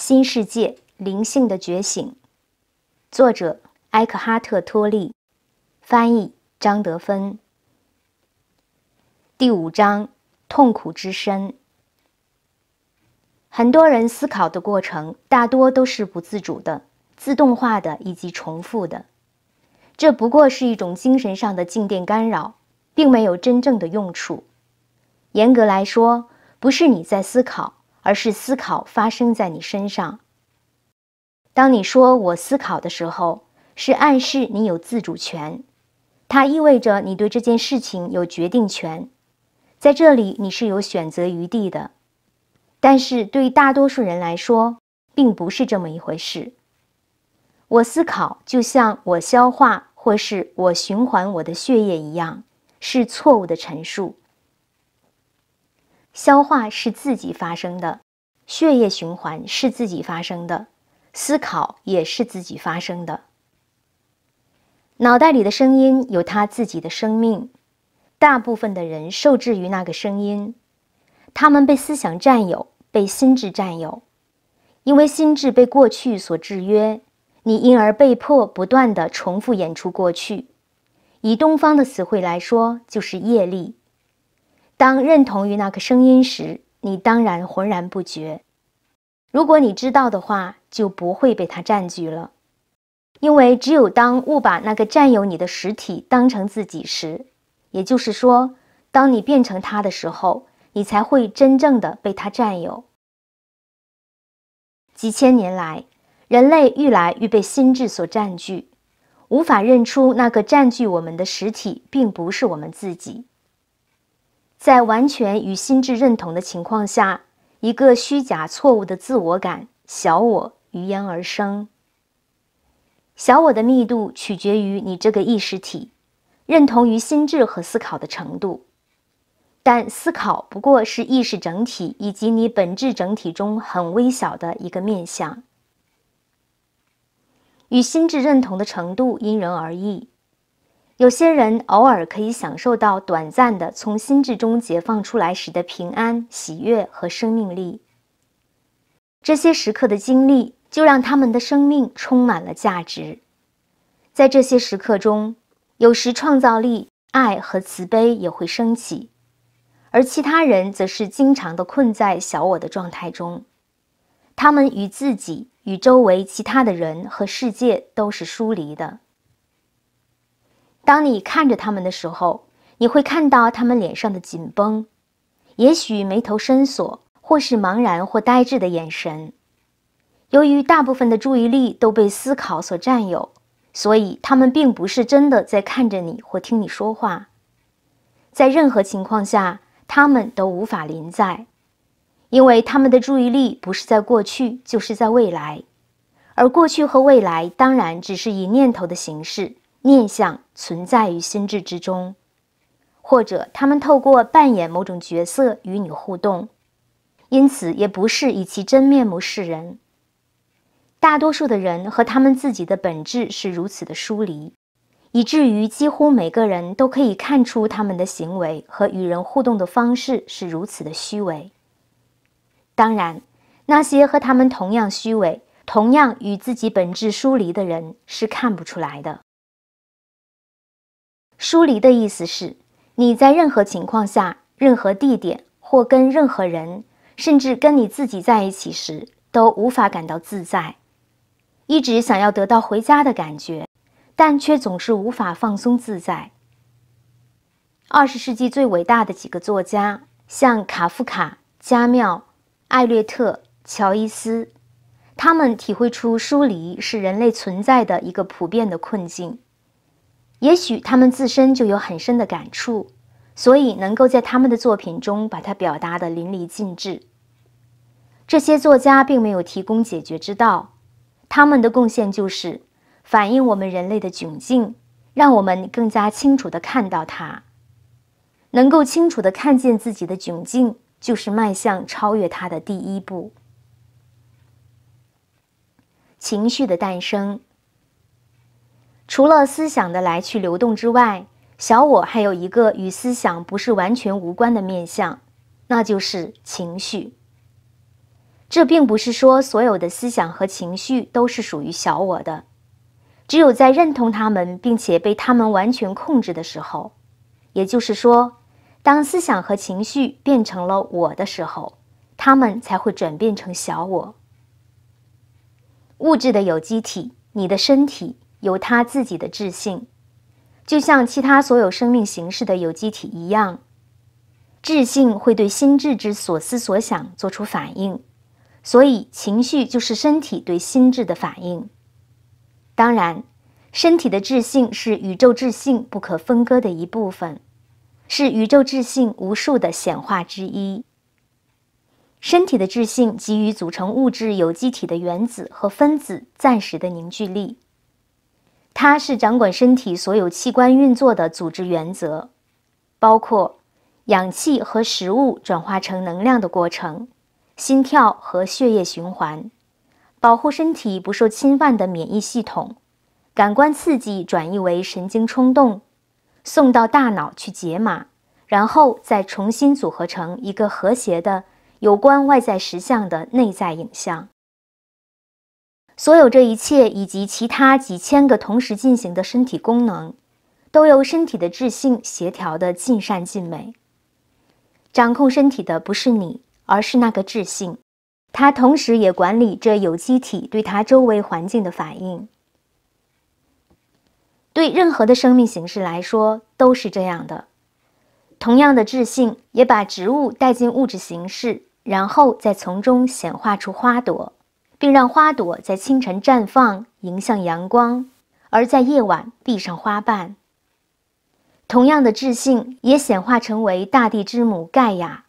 《新世界：灵性的觉醒》，作者埃克哈特·托利，翻译张德芬。第五章：痛苦之身。很多人思考的过程大多都是不自主的、自动化的以及重复的，这不过是一种精神上的静电干扰，并没有真正的用处。严格来说，不是你在思考。而是思考发生在你身上。当你说“我思考”的时候，是暗示你有自主权，它意味着你对这件事情有决定权，在这里你是有选择余地的。但是对大多数人来说，并不是这么一回事。我思考就像我消化或是我循环我的血液一样，是错误的陈述。消化是自己发生的，血液循环是自己发生的，思考也是自己发生的。脑袋里的声音有他自己的生命，大部分的人受制于那个声音，他们被思想占有，被心智占有，因为心智被过去所制约，你因而被迫不断的重复演出过去。以东方的词汇来说，就是业力。当认同于那个声音时，你当然浑然不觉。如果你知道的话，就不会被它占据了。因为只有当误把那个占有你的实体当成自己时，也就是说，当你变成它的时候，你才会真正的被它占有。几千年来，人类愈来愈被心智所占据，无法认出那个占据我们的实体并不是我们自己。在完全与心智认同的情况下，一个虚假、错误的自我感、小我于焉而生。小我的密度取决于你这个意识体认同于心智和思考的程度，但思考不过是意识整体以及你本质整体中很微小的一个面相。与心智认同的程度因人而异。有些人偶尔可以享受到短暂的从心智中解放出来时的平安、喜悦和生命力。这些时刻的经历就让他们的生命充满了价值。在这些时刻中，有时创造力、爱和慈悲也会升起，而其他人则是经常的困在小我的状态中，他们与自己、与周围其他的人和世界都是疏离的。当你看着他们的时候，你会看到他们脸上的紧绷，也许眉头深锁，或是茫然或呆滞的眼神。由于大部分的注意力都被思考所占有，所以他们并不是真的在看着你或听你说话。在任何情况下，他们都无法临在，因为他们的注意力不是在过去，就是在未来，而过去和未来当然只是以念头的形式。念想存在于心智之中，或者他们透过扮演某种角色与你互动，因此也不是以其真面目示人。大多数的人和他们自己的本质是如此的疏离，以至于几乎每个人都可以看出他们的行为和与人互动的方式是如此的虚伪。当然，那些和他们同样虚伪、同样与自己本质疏离的人是看不出来的。疏离的意思是，你在任何情况下、任何地点或跟任何人，甚至跟你自己在一起时，都无法感到自在，一直想要得到回家的感觉，但却总是无法放松自在。二十世纪最伟大的几个作家，像卡夫卡、加缪、艾略特、乔伊斯，他们体会出疏离是人类存在的一个普遍的困境。也许他们自身就有很深的感触，所以能够在他们的作品中把它表达得淋漓尽致。这些作家并没有提供解决之道，他们的贡献就是反映我们人类的窘境，让我们更加清楚地看到它。能够清楚地看见自己的窘境，就是迈向超越它的第一步。情绪的诞生。除了思想的来去流动之外，小我还有一个与思想不是完全无关的面相，那就是情绪。这并不是说所有的思想和情绪都是属于小我的，只有在认同他们并且被他们完全控制的时候，也就是说，当思想和情绪变成了我的时候，他们才会转变成小我。物质的有机体，你的身体。有它自己的质性，就像其他所有生命形式的有机体一样，智性会对心智之所思所想做出反应，所以情绪就是身体对心智的反应。当然，身体的智性是宇宙智性不可分割的一部分，是宇宙智性无数的显化之一。身体的智性给予组成物质有机体的原子和分子暂时的凝聚力。它是掌管身体所有器官运作的组织原则，包括氧气和食物转化成能量的过程，心跳和血液循环，保护身体不受侵犯的免疫系统，感官刺激转移为神经冲动，送到大脑去解码，然后再重新组合成一个和谐的有关外在实相的内在影像。所有这一切以及其他几千个同时进行的身体功能，都由身体的智性协调的尽善尽美。掌控身体的不是你，而是那个智性，它同时也管理着有机体对它周围环境的反应。对任何的生命形式来说都是这样的。同样的智性也把植物带进物质形式，然后再从中显化出花朵。并让花朵在清晨绽放，迎向阳光；而在夜晚闭上花瓣。同样的智性也显化成为大地之母盖亚，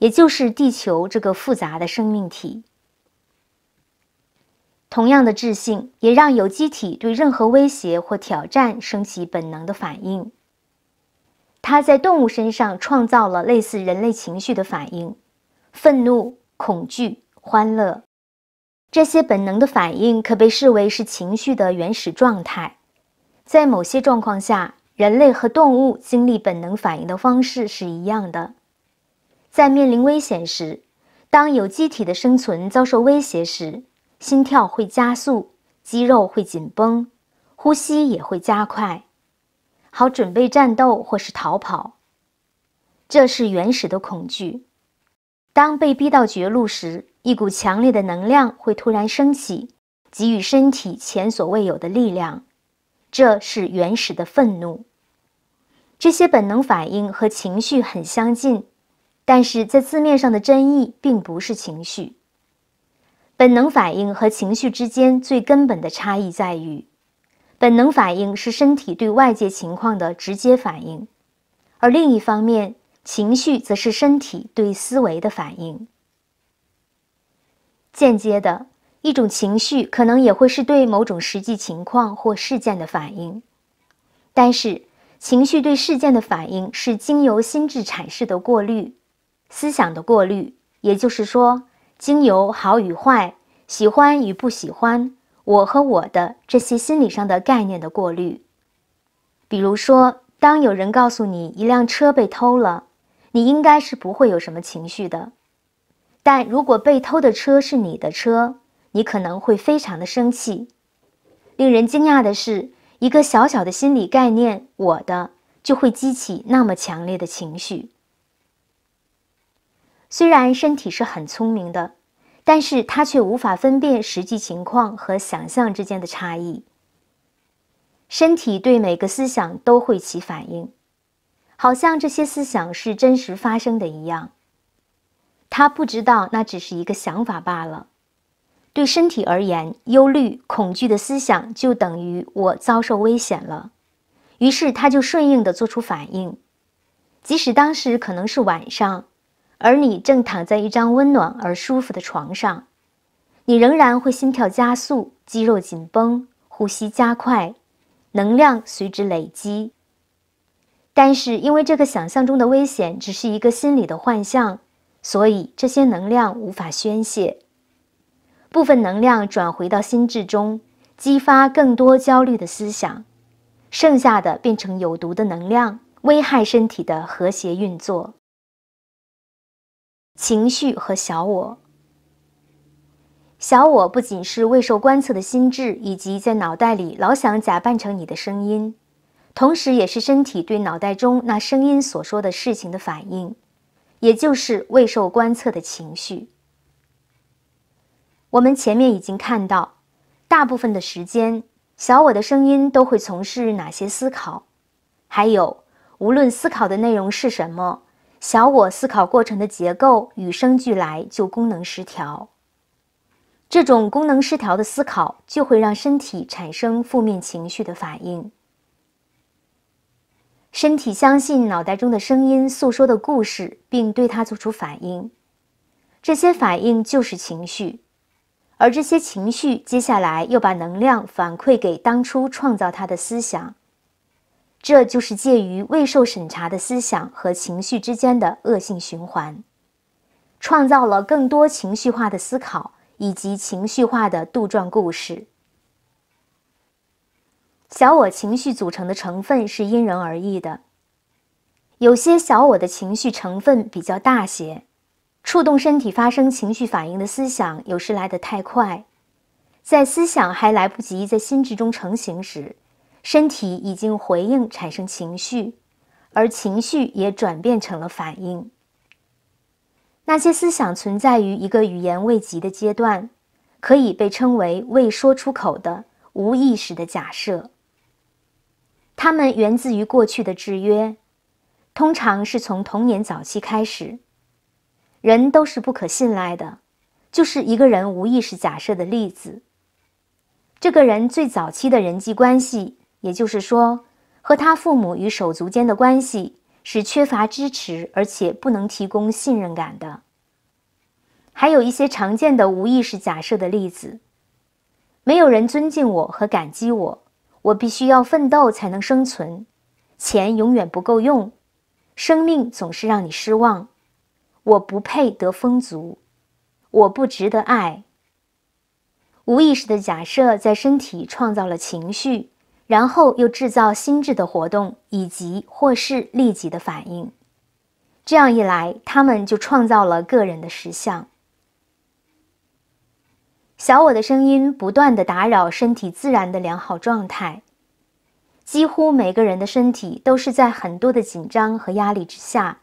也就是地球这个复杂的生命体。同样的智性也让有机体对任何威胁或挑战升起本能的反应。它在动物身上创造了类似人类情绪的反应：愤怒、恐惧、欢乐。这些本能的反应可被视为是情绪的原始状态。在某些状况下，人类和动物经历本能反应的方式是一样的。在面临危险时，当有机体的生存遭受威胁时，心跳会加速，肌肉会紧绷，呼吸也会加快，好准备战斗或是逃跑。这是原始的恐惧。当被逼到绝路时。一股强烈的能量会突然升起，给予身体前所未有的力量。这是原始的愤怒。这些本能反应和情绪很相近，但是在字面上的真意并不是情绪。本能反应和情绪之间最根本的差异在于，本能反应是身体对外界情况的直接反应，而另一方面，情绪则是身体对思维的反应。间接的一种情绪，可能也会是对某种实际情况或事件的反应。但是，情绪对事件的反应是经由心智阐释的过滤、思想的过滤，也就是说，经由好与坏、喜欢与不喜欢、我和我的这些心理上的概念的过滤。比如说，当有人告诉你一辆车被偷了，你应该是不会有什么情绪的。但如果被偷的车是你的车，你可能会非常的生气。令人惊讶的是，一个小小的心理概念“我的”就会激起那么强烈的情绪。虽然身体是很聪明的，但是它却无法分辨实际情况和想象之间的差异。身体对每个思想都会起反应，好像这些思想是真实发生的一样。他不知道，那只是一个想法罢了。对身体而言，忧虑、恐惧的思想就等于我遭受危险了。于是他就顺应地做出反应，即使当时可能是晚上，而你正躺在一张温暖而舒服的床上，你仍然会心跳加速、肌肉紧绷、呼吸加快、能量随之累积。但是因为这个想象中的危险只是一个心理的幻象。所以这些能量无法宣泄，部分能量转回到心智中，激发更多焦虑的思想，剩下的变成有毒的能量，危害身体的和谐运作。情绪和小我，小我不仅是未受观测的心智，以及在脑袋里老想假扮成你的声音，同时也是身体对脑袋中那声音所说的事情的反应。也就是未受观测的情绪。我们前面已经看到，大部分的时间，小我的声音都会从事哪些思考？还有，无论思考的内容是什么，小我思考过程的结构与生俱来就功能失调。这种功能失调的思考，就会让身体产生负面情绪的反应。身体相信脑袋中的声音诉说的故事，并对它做出反应，这些反应就是情绪，而这些情绪接下来又把能量反馈给当初创造它的思想，这就是介于未受审查的思想和情绪之间的恶性循环，创造了更多情绪化的思考以及情绪化的杜撰故事。小我情绪组成的成分是因人而异的，有些小我的情绪成分比较大些，触动身体发生情绪反应的思想有时来得太快，在思想还来不及在心智中成型时，身体已经回应产生情绪，而情绪也转变成了反应。那些思想存在于一个语言未及的阶段，可以被称为未说出口的、无意识的假设。它们源自于过去的制约，通常是从童年早期开始。人都是不可信赖的，就是一个人无意识假设的例子。这个人最早期的人际关系，也就是说，和他父母与手足间的关系是缺乏支持，而且不能提供信任感的。还有一些常见的无意识假设的例子：没有人尊敬我和感激我。我必须要奋斗才能生存，钱永远不够用，生命总是让你失望，我不配得丰足，我不值得爱。无意识的假设在身体创造了情绪，然后又制造心智的活动以及或是立即的反应，这样一来，他们就创造了个人的实相。小我的声音不断的打扰身体自然的良好状态，几乎每个人的身体都是在很多的紧张和压力之下，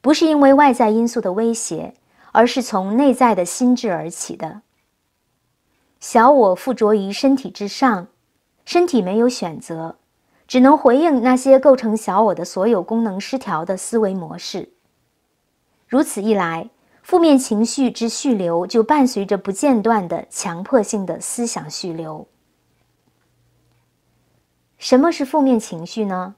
不是因为外在因素的威胁，而是从内在的心智而起的。小我附着于身体之上，身体没有选择，只能回应那些构成小我的所有功能失调的思维模式。如此一来。负面情绪之蓄流就伴随着不间断的强迫性的思想蓄流。什么是负面情绪呢？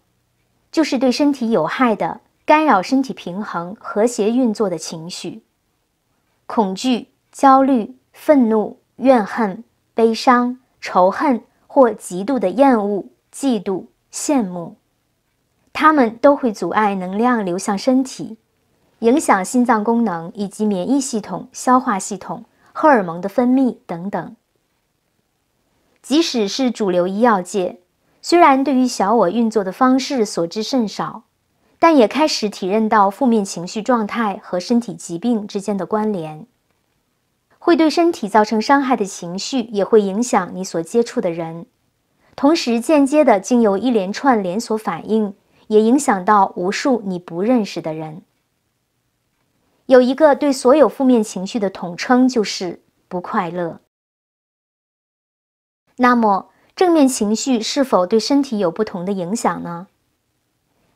就是对身体有害的、干扰身体平衡和谐运作的情绪。恐惧、焦虑、愤怒、怨恨、悲伤、仇恨或极度的厌恶、嫉妒、羡慕，它们都会阻碍能量流向身体。影响心脏功能以及免疫系统、消化系统、荷尔蒙的分泌等等。即使是主流医药界，虽然对于小我运作的方式所知甚少，但也开始体认到负面情绪状态和身体疾病之间的关联。会对身体造成伤害的情绪，也会影响你所接触的人，同时间接的经由一连串连锁反应，也影响到无数你不认识的人。有一个对所有负面情绪的统称就是不快乐。那么，正面情绪是否对身体有不同的影响呢？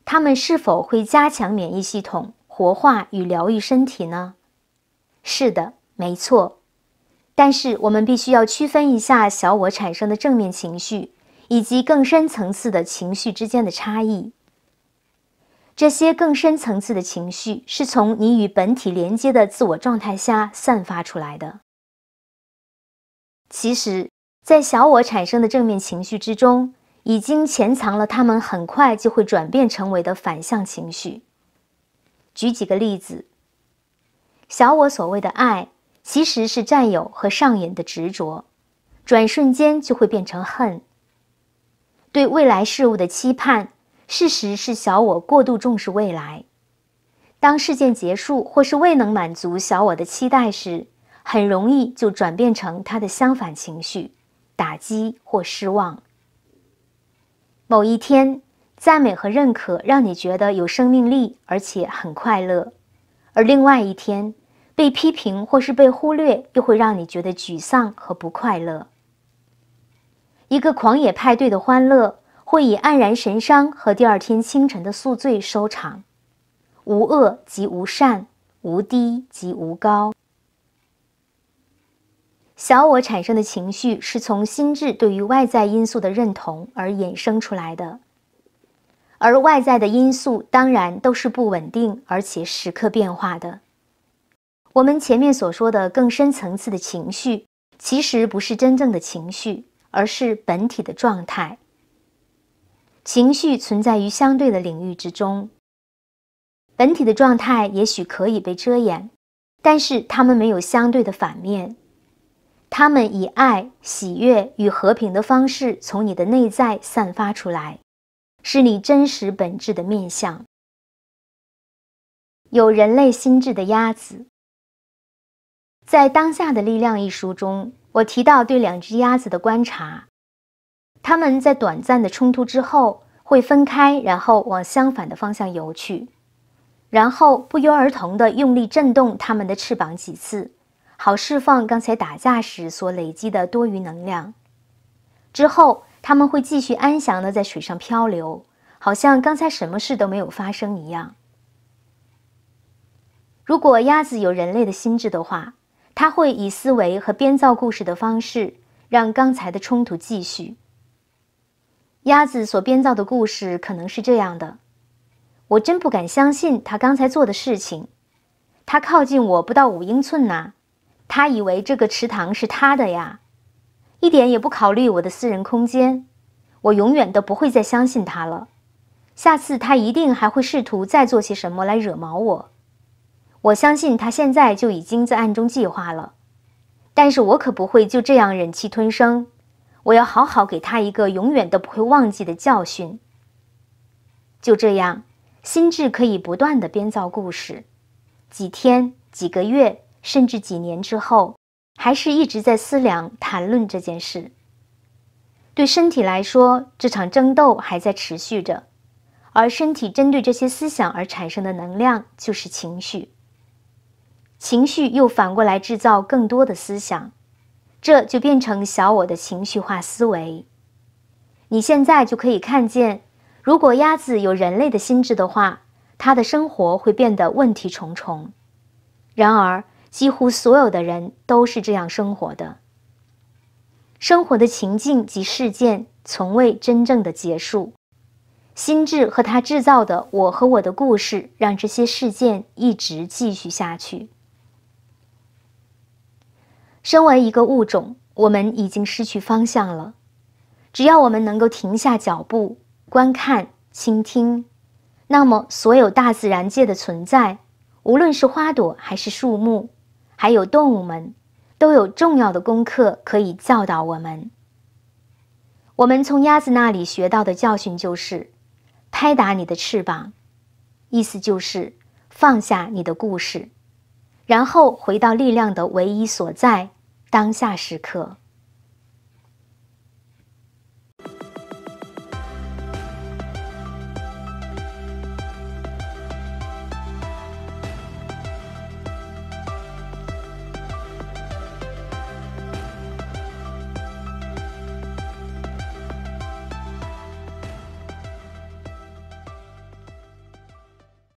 它们是否会加强免疫系统、活化与疗愈身体呢？是的，没错。但是我们必须要区分一下小我产生的正面情绪以及更深层次的情绪之间的差异。这些更深层次的情绪是从你与本体连接的自我状态下散发出来的。其实，在小我产生的正面情绪之中，已经潜藏了他们很快就会转变成为的反向情绪。举几个例子：小我所谓的爱，其实是占有和上瘾的执着，转瞬间就会变成恨。对未来事物的期盼。事实是，小我过度重视未来。当事件结束，或是未能满足小我的期待时，很容易就转变成他的相反情绪——打击或失望。某一天，赞美和认可让你觉得有生命力，而且很快乐；而另外一天，被批评或是被忽略，又会让你觉得沮丧和不快乐。一个狂野派对的欢乐。会以黯然神伤和第二天清晨的宿醉收场。无恶即无善，无低即无高。小我产生的情绪是从心智对于外在因素的认同而衍生出来的，而外在的因素当然都是不稳定而且时刻变化的。我们前面所说的更深层次的情绪，其实不是真正的情绪，而是本体的状态。情绪存在于相对的领域之中，本体的状态也许可以被遮掩，但是它们没有相对的反面，它们以爱、喜悦与和平的方式从你的内在散发出来，是你真实本质的面相。有人类心智的鸭子，在《当下的力量》一书中，我提到对两只鸭子的观察。他们在短暂的冲突之后会分开，然后往相反的方向游去，然后不约而同的用力震动他们的翅膀几次，好释放刚才打架时所累积的多余能量。之后他们会继续安详的在水上漂流，好像刚才什么事都没有发生一样。如果鸭子有人类的心智的话，它会以思维和编造故事的方式让刚才的冲突继续。鸭子所编造的故事可能是这样的：我真不敢相信他刚才做的事情。他靠近我不到五英寸呐，他以为这个池塘是他的呀，一点也不考虑我的私人空间。我永远都不会再相信他了。下次他一定还会试图再做些什么来惹毛我。我相信他现在就已经在暗中计划了，但是我可不会就这样忍气吞声。我要好好给他一个永远都不会忘记的教训。就这样，心智可以不断的编造故事，几天、几个月，甚至几年之后，还是一直在思量、谈论这件事。对身体来说，这场争斗还在持续着，而身体针对这些思想而产生的能量就是情绪，情绪又反过来制造更多的思想。这就变成小我的情绪化思维。你现在就可以看见，如果鸭子有人类的心智的话，它的生活会变得问题重重。然而，几乎所有的人都是这样生活的。生活的情境及事件从未真正的结束，心智和它制造的“我和我的”故事，让这些事件一直继续下去。身为一个物种，我们已经失去方向了。只要我们能够停下脚步，观看、倾听，那么所有大自然界的存在，无论是花朵还是树木，还有动物们，都有重要的功课可以教导我们。我们从鸭子那里学到的教训就是：拍打你的翅膀，意思就是放下你的故事，然后回到力量的唯一所在。当下时刻。